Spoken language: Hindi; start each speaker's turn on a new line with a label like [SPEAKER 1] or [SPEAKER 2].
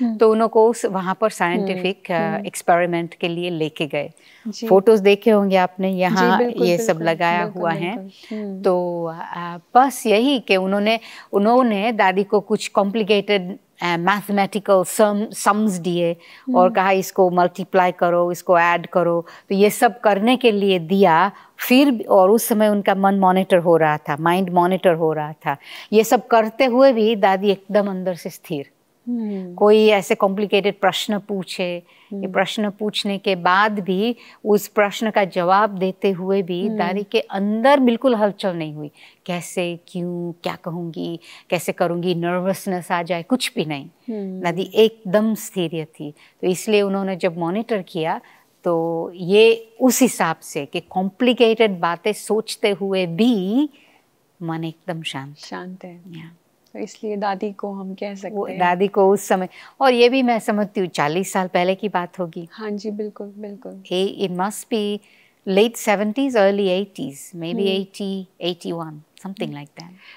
[SPEAKER 1] हम्म। तो उनको वहाँ पर साइंटिफिक हम्म। एक्सपेरिमेंट हम्म। के लिए लेके गए फोटोज देखे होंगे आपने यहाँ ये सब लगाया हुआ है तो बस यही कि उन्होंने उन्होंने दादी को कुछ कॉम्प्लिकेटेड मैथमेटिकल सम्स दिए और कहा इसको मल्टीप्लाई करो इसको ऐड करो तो ये सब करने के लिए दिया फिर और उस समय उनका मन मॉनिटर हो रहा था माइंड मॉनिटर हो रहा था ये सब करते हुए भी दादी एकदम अंदर से स्थिर हम्म। कोई ऐसे कॉम्प्लिकेटेड प्रश्न पूछे हम्म। ये प्रश्न पूछने के बाद भी उस प्रश्न का जवाब देते हुए भी हम्म। दादी के अंदर बिल्कुल हलचल नहीं हुई कैसे क्यों क्या कहूंगी कैसे करूंगी नर्वसनेस आ जाए कुछ भी नहीं नदी दादी एकदम स्थिर थी तो इसलिए उन्होंने जब मॉनिटर किया तो ये उस हिसाब से कि कॉम्प्लिकेटेड बातें सोचते हुए भी मन एकदम शांत शांत है yeah. तो इसलिए दादी को हम कह सकते हैं दादी को उस समय और ये भी मैं समझती हूँ चालीस साल पहले की बात होगी हाँ जी बिल्कुल बिल्कुल it must be late seventies early eighties may be eighty eighty one something like that